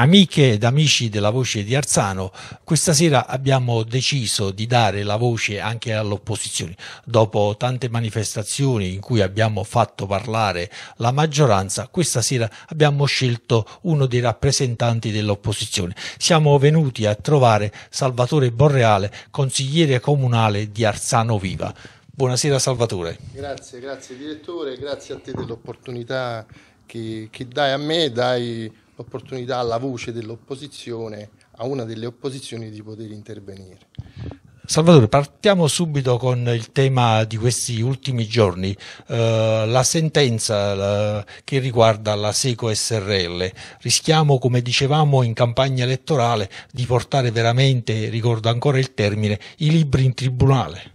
Amiche ed amici della voce di Arzano, questa sera abbiamo deciso di dare la voce anche all'opposizione. Dopo tante manifestazioni in cui abbiamo fatto parlare la maggioranza, questa sera abbiamo scelto uno dei rappresentanti dell'opposizione. Siamo venuti a trovare Salvatore Borreale, consigliere comunale di Arzano Viva. Buonasera Salvatore. Grazie, grazie direttore, grazie a te dell'opportunità che, che dai a me, dai l'opportunità alla voce dell'opposizione, a una delle opposizioni di poter intervenire. Salvatore, partiamo subito con il tema di questi ultimi giorni, eh, la sentenza la, che riguarda la Seco SRL. Rischiamo, come dicevamo in campagna elettorale, di portare veramente, ricordo ancora il termine, i libri in tribunale.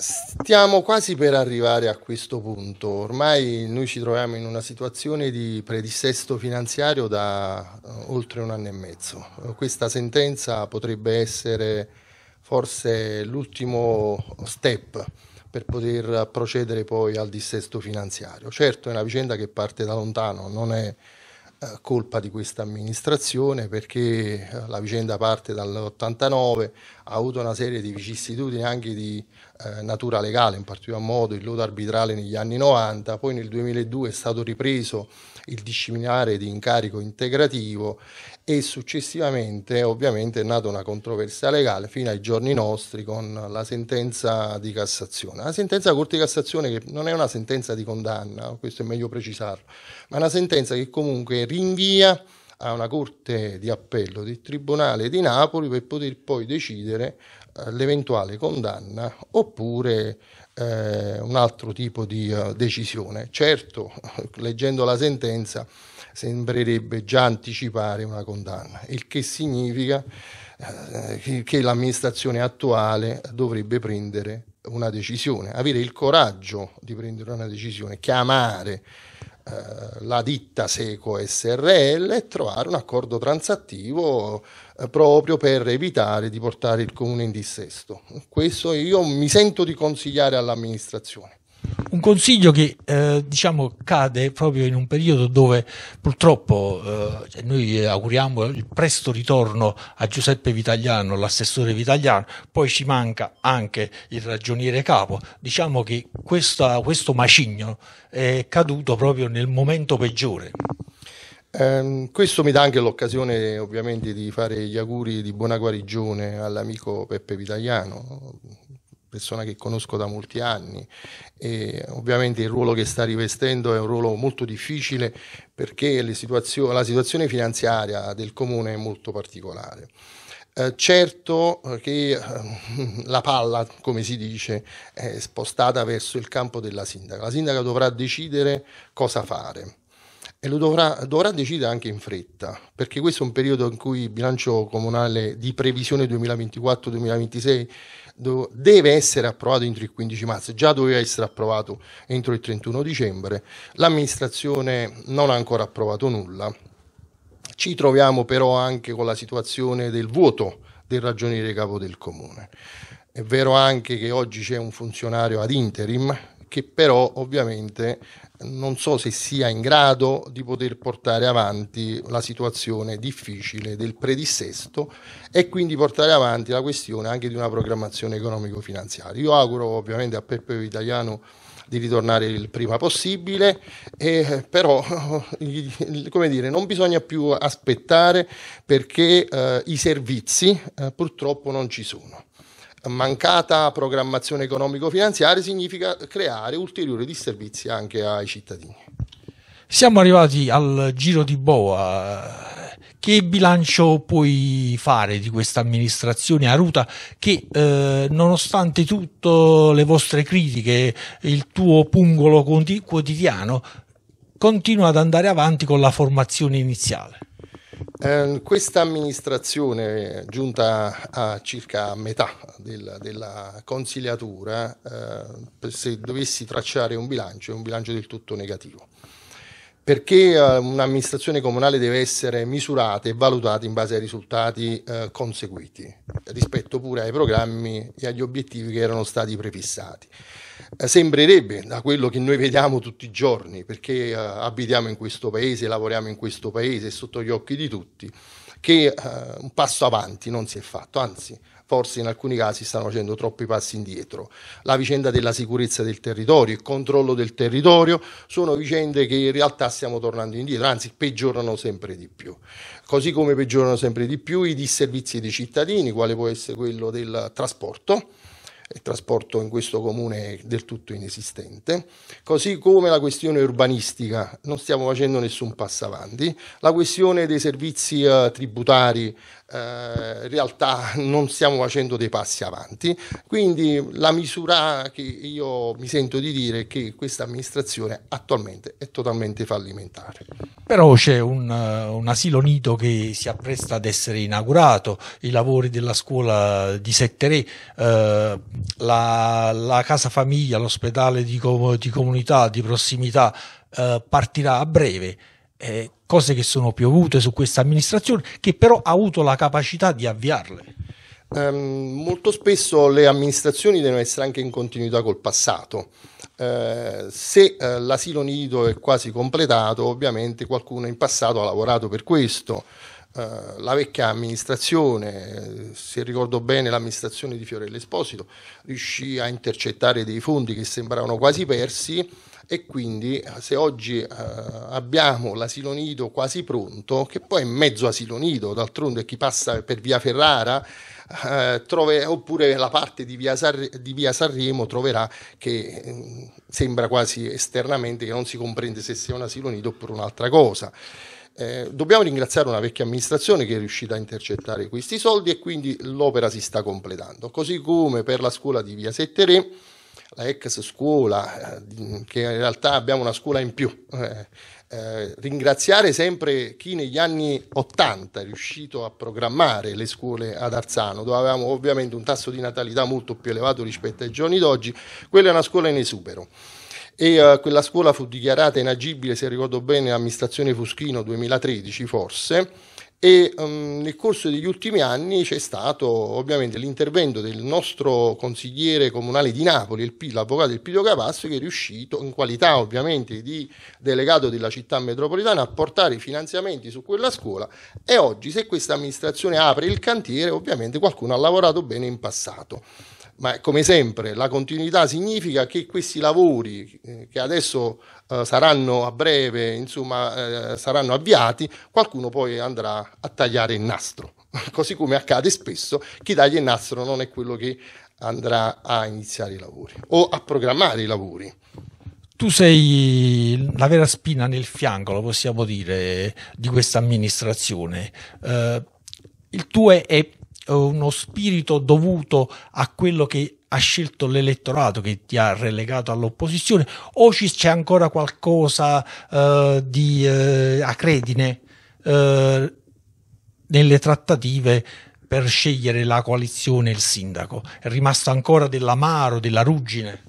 Stiamo quasi per arrivare a questo punto. Ormai noi ci troviamo in una situazione di predissesto finanziario da eh, oltre un anno e mezzo. Questa sentenza potrebbe essere forse l'ultimo step per poter procedere poi al dissesto finanziario. Certo è una vicenda che parte da lontano, non è eh, colpa di questa amministrazione perché eh, la vicenda parte dall'89, ha avuto una serie di vicissitudini anche di eh, natura legale, in particolar modo il lodo arbitrale negli anni 90, poi nel 2002 è stato ripreso il disciplinare di incarico integrativo e successivamente ovviamente è nata una controversia legale fino ai giorni nostri con la sentenza di Cassazione. La sentenza della Corte di Cassazione che non è una sentenza di condanna, questo è meglio precisarlo, ma è una sentenza che comunque rinvia a una corte di appello del Tribunale di Napoli per poter poi decidere eh, l'eventuale condanna oppure eh, un altro tipo di uh, decisione. Certo, leggendo la sentenza sembrerebbe già anticipare una condanna, il che significa eh, che l'amministrazione attuale dovrebbe prendere una decisione, avere il coraggio di prendere una decisione, chiamare eh, la ditta Seco SRL e trovare un accordo transattivo proprio per evitare di portare il comune in dissesto. Questo io mi sento di consigliare all'amministrazione. Un consiglio che eh, diciamo cade proprio in un periodo dove purtroppo eh, cioè noi auguriamo il presto ritorno a Giuseppe Vitagliano, l'assessore Vitagliano, poi ci manca anche il ragioniere capo. Diciamo che questa, questo macigno è caduto proprio nel momento peggiore. Eh, questo mi dà anche l'occasione ovviamente di fare gli auguri di buona guarigione all'amico Peppe Vitagliano, persona che conosco da molti anni e ovviamente il ruolo che sta rivestendo è un ruolo molto difficile perché situazio la situazione finanziaria del comune è molto particolare. Eh, certo che ehm, la palla, come si dice, è spostata verso il campo della sindaca. La sindaca dovrà decidere cosa fare e lo dovrà, dovrà, decidere anche in fretta, perché questo è un periodo in cui il bilancio comunale di previsione 2024-2026 do, deve essere approvato entro il 15 marzo, già doveva essere approvato entro il 31 dicembre, l'amministrazione non ha ancora approvato nulla, ci troviamo però anche con la situazione del vuoto del ragioniere capo del comune. È vero anche che oggi c'è un funzionario ad interim che però ovviamente non so se sia in grado di poter portare avanti la situazione difficile del predissesto e quindi portare avanti la questione anche di una programmazione economico-finanziaria. Io auguro ovviamente a Peppe Italiano di ritornare il prima possibile, eh, però come dire, non bisogna più aspettare perché eh, i servizi eh, purtroppo non ci sono mancata programmazione economico-finanziaria significa creare ulteriori disservizi anche ai cittadini. Siamo arrivati al giro di boa. Che bilancio puoi fare di questa amministrazione a Ruta che eh, nonostante tutte le vostre critiche, il tuo pungolo quotidiano, continua ad andare avanti con la formazione iniziale? Ehm, questa amministrazione, giunta a circa metà del, della consigliatura, eh, se dovessi tracciare un bilancio, è un bilancio del tutto negativo. Perché eh, un'amministrazione comunale deve essere misurata e valutata in base ai risultati eh, conseguiti, rispetto pure ai programmi e agli obiettivi che erano stati prefissati. Eh, sembrerebbe da quello che noi vediamo tutti i giorni, perché eh, abitiamo in questo paese, lavoriamo in questo paese, è sotto gli occhi di tutti, che eh, un passo avanti non si è fatto, anzi forse in alcuni casi stanno facendo troppi passi indietro. La vicenda della sicurezza del territorio, il controllo del territorio, sono vicende che in realtà stiamo tornando indietro, anzi peggiorano sempre di più. Così come peggiorano sempre di più i disservizi dei cittadini, quale può essere quello del trasporto, il trasporto in questo comune è del tutto inesistente, così come la questione urbanistica, non stiamo facendo nessun passo avanti, la questione dei servizi eh, tributari eh, in realtà non stiamo facendo dei passi avanti. Quindi la misura che io mi sento di dire è che questa amministrazione attualmente è totalmente fallimentare. Però c'è un, eh, un asilo nido che si appresta ad essere inaugurato, i lavori della scuola di Settere, eh, la, la, casa famiglia, l'ospedale di, com di comunità, di prossimità eh, partirà a breve. Eh, cose che sono piovute su questa amministrazione, che però ha avuto la capacità di avviarle. Um, molto spesso le amministrazioni devono essere anche in continuità col passato. Uh, se uh, l'asilo nido è quasi completato, ovviamente qualcuno in passato ha lavorato per questo. Eh, la vecchia amministrazione, se ricordo bene l'amministrazione di Fiorello Esposito, riuscì a intercettare dei fondi che sembravano quasi persi e quindi eh, se oggi eh, abbiamo l'asilo nido quasi pronto, che poi è mezzo asilo nido, d'altronde chi passa per via Ferrara eh, trove, oppure la parte di via, San, di via Sanremo troverà che eh, sembra quasi esternamente che non si comprende se sia un asilo nido oppure un'altra cosa. Eh, dobbiamo ringraziare una vecchia amministrazione che è riuscita a intercettare questi soldi e quindi l'opera si sta completando. Così come per la scuola di Via Sette Re, la ex scuola, eh, che in realtà abbiamo una scuola in più. Eh, eh ringraziare sempre chi negli anni 80 è riuscito a programmare le scuole ad Arzano, dove avevamo ovviamente un tasso di natalità molto più elevato rispetto ai giorni d'oggi, quella è una scuola in esubero. E eh, quella scuola fu dichiarata inagibile, se ricordo bene, l'amministrazione Fuschino 2013 forse, e um, nel corso degli ultimi anni c'è stato ovviamente l'intervento del nostro consigliere comunale di Napoli, P, l'avvocato del Pidio Capasso, che è riuscito in qualità ovviamente di delegato della città metropolitana a portare i finanziamenti su quella scuola e oggi se questa amministrazione apre il cantiere ovviamente qualcuno ha lavorato bene in passato ma come sempre la continuità significa che questi lavori eh, che adesso eh, saranno a breve, insomma, eh, saranno avviati, qualcuno poi andrà a tagliare il nastro, così come accade spesso, chi taglia il nastro non è quello che andrà a iniziare i lavori o a programmare i lavori. Tu sei la vera spina nel fianco, lo possiamo dire, di questa amministrazione. Eh, il tuo è uno spirito dovuto a quello che ha scelto l'elettorato che ti ha relegato all'opposizione o c'è ancora qualcosa eh, di eh, acredine eh, nelle trattative per scegliere la coalizione e il sindaco? È rimasto ancora dell'amaro, della ruggine?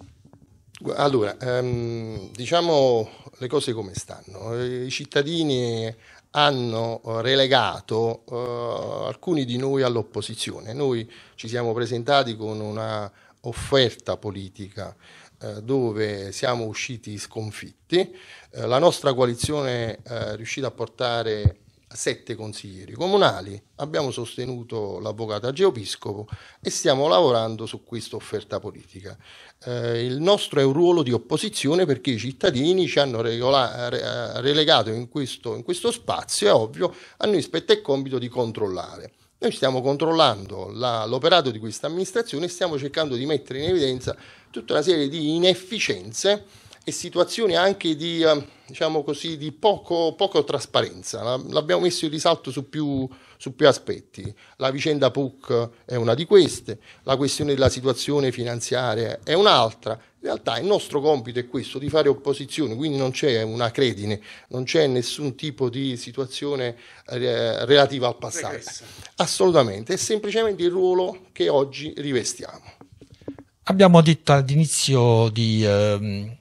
Allora, ehm, diciamo le cose come stanno. I cittadini hanno eh, relegato eh, alcuni di noi all'opposizione. Noi ci siamo presentati con una offerta politica eh, dove siamo usciti sconfitti. Eh, la nostra coalizione è riuscita a portare sette consiglieri comunali, abbiamo sostenuto l'avvocata Geopiscopo e stiamo lavorando su questa offerta politica. Eh, il nostro è un ruolo di opposizione perché i cittadini ci hanno regolare, eh, relegato in questo, in questo spazio e ovvio a noi spetta il compito di controllare. Noi stiamo controllando l'operato di questa amministrazione e stiamo cercando di mettere in evidenza tutta una serie di inefficienze e situazioni anche di, eh, diciamo così, di poco, poco, trasparenza. L'abbiamo messo in risalto su più, su più, aspetti. La vicenda PUC è una di queste, la questione della situazione finanziaria è un'altra. In realtà il nostro compito è questo, di fare opposizione, quindi non c'è una credine, non c'è nessun tipo di situazione eh, relativa al passato. Regressa. Assolutamente, è semplicemente il ruolo che oggi rivestiamo. Abbiamo detto all'inizio di... Eh,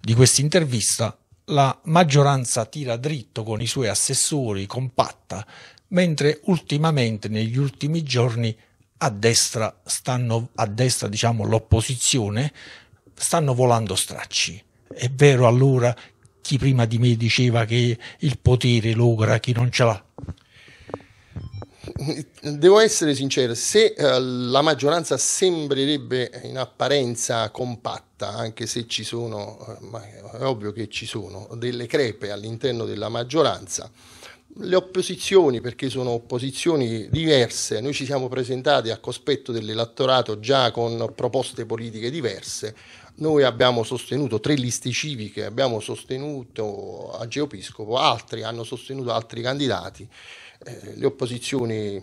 di questa intervista la maggioranza tira dritto con i suoi assessori, compatta, mentre ultimamente, negli ultimi giorni, a destra, stanno, a destra diciamo, l'opposizione, stanno volando stracci. È vero allora chi prima di me diceva che il potere logra chi non ce l'ha? devo essere sincero, se eh, la maggioranza sembrerebbe in apparenza compatta, anche se ci sono, eh, ma è ovvio che ci sono, delle crepe all'interno della maggioranza, le opposizioni, perché sono opposizioni diverse, noi ci siamo presentati a cospetto dell'elettorato già con proposte politiche diverse, noi abbiamo sostenuto tre liste civiche, abbiamo sostenuto a Geopiscopo, altri hanno sostenuto altri candidati eh, le opposizioni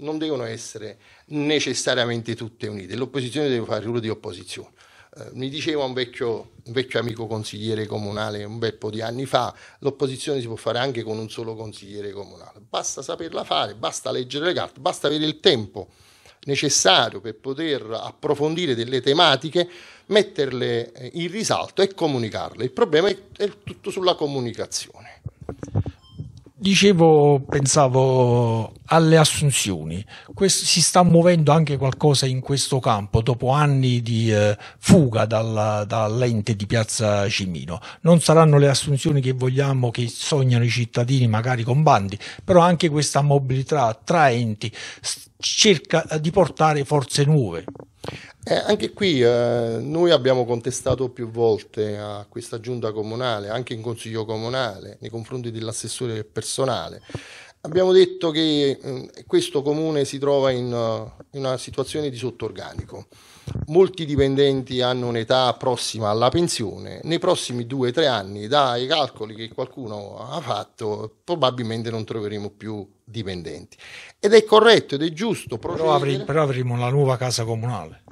non devono essere necessariamente tutte unite, l'opposizione deve fare il ruolo di opposizione. Eh, mi diceva un vecchio, un vecchio, amico consigliere comunale un bel po' di anni fa, l'opposizione si può fare anche con un solo consigliere comunale, basta saperla fare, basta leggere le carte, basta avere il tempo necessario per poter approfondire delle tematiche, metterle eh, in risalto e comunicarle. Il problema è, è tutto sulla comunicazione. Dicevo, pensavo alle assunzioni. Questo, si sta muovendo anche qualcosa in questo campo dopo anni di eh, fuga dalla, dall'ente di Piazza Cimino. Non saranno le assunzioni che vogliamo, che sognano i cittadini, magari con bandi, però anche questa mobilità tra enti cerca eh, di portare forze nuove. Eh, anche qui eh, noi abbiamo contestato più volte a questa giunta comunale, anche in consiglio comunale, nei confronti dell'assessore del personale, Abbiamo detto che mh, mm, questo comune si trova in, uh, una situazione di sottorganico. Molti dipendenti hanno un'età prossima alla pensione. Nei prossimi due o tre anni, dai calcoli che qualcuno ha fatto, probabilmente non troveremo più dipendenti. Ed è corretto ed è giusto però, avremo, però avremo la nuova casa comunale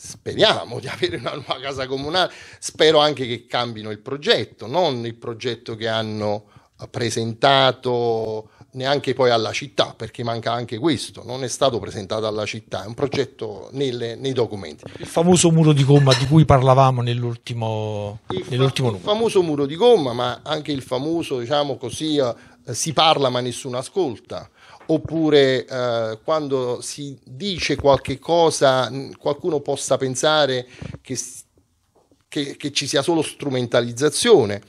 speriamo di avere una nuova casa comunale, spero anche che cambino il progetto, non il progetto che hanno presentato neanche poi alla città, perché manca anche questo, non è stato presentato alla città, è un progetto nelle, nei documenti. Il famoso muro di gomma di cui parlavamo nell'ultimo, il, nell'ultimo numero. Il famoso muro di gomma, ma anche il famoso, diciamo così, eh, si parla ma nessuno ascolta oppure eh, quando si dice qualche cosa qualcuno possa pensare che, che, che ci sia solo strumentalizzazione.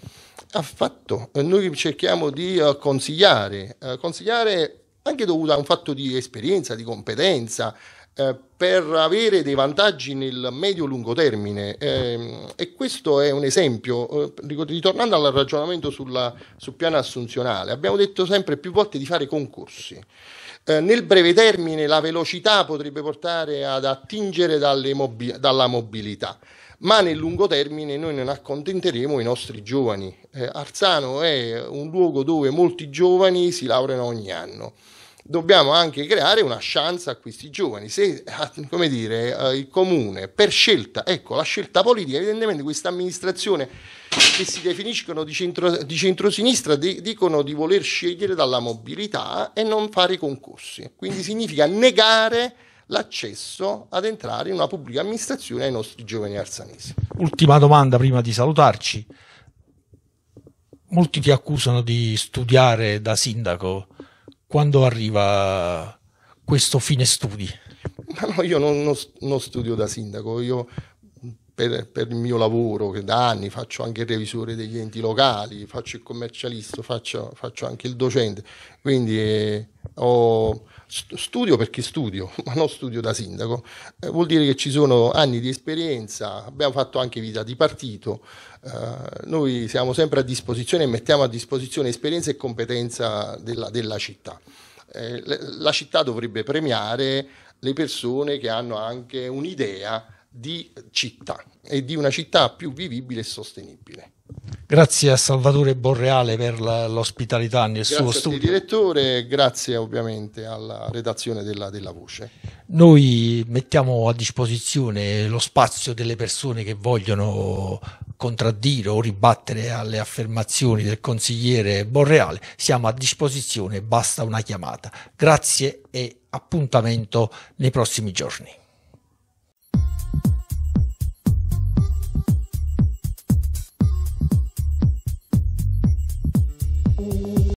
Affatto, noi cerchiamo di eh, consigliare, eh, consigliare anche dovuto a un fatto di esperienza, di competenza, eh, per avere dei vantaggi nel medio-lungo termine. Ehm, e questo è un esempio, ritornando al ragionamento sulla, sul piano assunzionale, abbiamo detto sempre più volte di fare concorsi. Eh, nel breve termine la velocità potrebbe portare ad attingere mobi- dalla mobilità, ma nel lungo termine noi non accontenteremo i nostri giovani. Eh, Arzano è un luogo dove molti giovani si laureano ogni anno dobbiamo anche creare una chance a questi giovani. Se, eh, come dire, eh, il comune per scelta, ecco, la scelta politica, evidentemente questa amministrazione che si definiscono di, centro, di centrosinistra di, dicono di voler scegliere dalla mobilità e non fare i concorsi. Quindi significa negare l'accesso ad entrare in una pubblica amministrazione ai nostri giovani arsanesi. Ultima domanda prima di salutarci. Molti ti accusano di studiare da sindaco quando arriva questo fine studi? No, io non, non, non, studio da sindaco, io per, per, il mio lavoro che da anni faccio anche il revisore degli enti locali, faccio il commercialista, faccio, faccio anche il docente, quindi eh, ho studio perché studio, ma non studio da sindaco, eh, vuol dire che ci sono anni di esperienza, abbiamo fatto anche vita di partito, eh, noi siamo sempre a disposizione e mettiamo a disposizione esperienza e competenza della, della città. Eh, la città dovrebbe premiare le persone che hanno anche un'idea di città e di una città più vivibile e sostenibile. Grazie a Salvatore Borreale per l'ospitalità nel grazie suo studio. Grazie direttore, e grazie ovviamente alla redazione della, della, Voce. Noi mettiamo a disposizione lo spazio delle persone che vogliono contraddire o ribattere alle affermazioni del consigliere Borreale. Siamo a disposizione, basta una chiamata. Grazie e appuntamento nei prossimi giorni. Thank you.